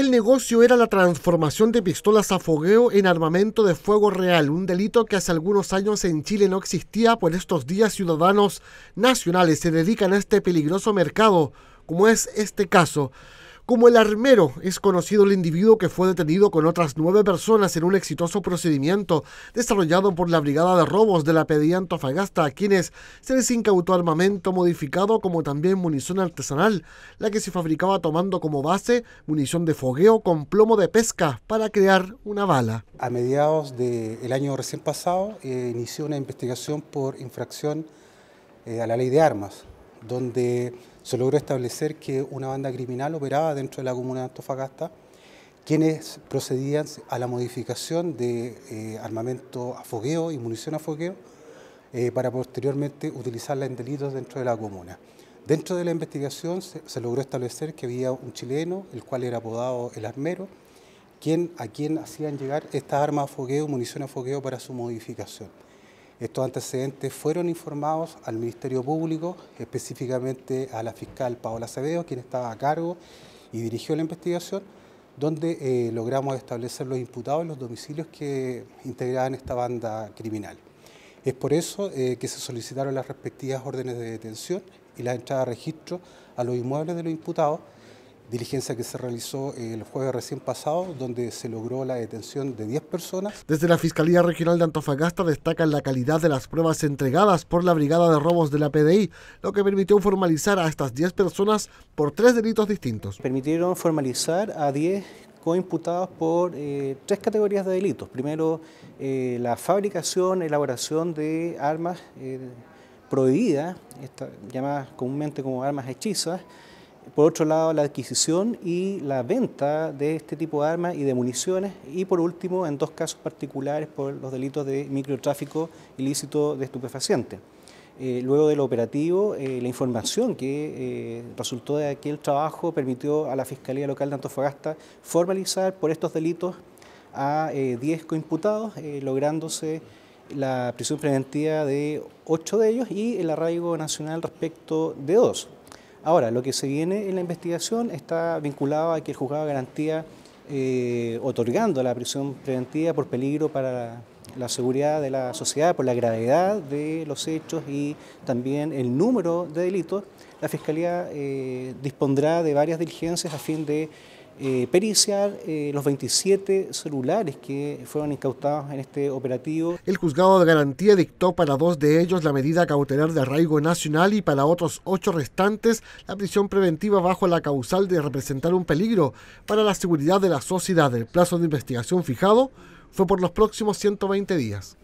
El negocio era la transformación de pistolas a fogueo en armamento de fuego real, un delito que hace algunos años en Chile no existía, por pues estos días ciudadanos nacionales se dedican a este peligroso mercado, como es este caso. Como el armero es conocido el individuo que fue detenido con otras nueve personas en un exitoso procedimiento desarrollado por la Brigada de Robos de la Pedía Antofagasta, a quienes se les incautó armamento modificado como también munición artesanal, la que se fabricaba tomando como base munición de fogueo con plomo de pesca para crear una bala. A mediados del año recién pasado eh, inició una investigación por infracción eh, a la ley de armas donde se logró establecer que una banda criminal operaba dentro de la comuna de Antofagasta, quienes procedían a la modificación de eh, armamento a fogueo y munición a fogueo eh, para posteriormente utilizarla en delitos dentro de la comuna. Dentro de la investigación se, logró establecer que había un chileno, el cual era apodado el armero, a quien hacían llegar estas armas a fogueo, munición a fogueo para su modificación. Estos antecedentes fueron informados al Ministerio Público, específicamente a la fiscal Paola Acevedo, quien estaba a cargo y dirigió la investigación, donde eh, logramos establecer los imputados en los domicilios que integraban esta banda criminal. Es por eso eh, que se solicitaron las respectivas órdenes de detención y la entrada de registro a los inmuebles de los imputados, diligencia que se realizó eh, el jueves recién pasado, donde se logró la detención de 10 personas. Desde la Fiscalía Regional de Antofagasta destacan la calidad de las pruebas entregadas por la Brigada de Robos de la PDI, lo que permitió formalizar a estas 10 personas por tres delitos distintos. Permitieron formalizar a 10 coimputados por eh, tres categorías de delitos. Primero, eh, la fabricación, elaboración de armas prohibidas, llamadas comúnmente como armas hechizas, por otro lado la adquisición y la venta de este tipo de armas y de municiones y por último en dos casos particulares por los delitos de microtráfico ilícito de estupefacientes. Eh, luego del operativo, eh, la información que eh, resultó de aquel trabajo permitió a la Fiscalía Local de Antofagasta formalizar por estos delitos a 10 coimputados, lográndose la prisión preventiva de 8 de ellos y el arraigo nacional respecto de 2. Ahora, lo que se viene en la investigación está vinculado a que el juzgado garantía, eh, otorgando la prisión preventiva por peligro para la seguridad de la sociedad, por la gravedad de los hechos y también el número de delitos, la Fiscalía eh, dispondrá de varias diligencias a fin de eh, periciar eh, los 27 celulares que fueron incautados en este operativo. El juzgado de garantía dictó para dos de ellos la medida cautelar de arraigo nacional y para otros ocho restantes la prisión preventiva bajo la causal de representar un peligro para la seguridad de la sociedad. El plazo de investigación fijado fue por los próximos 120 días.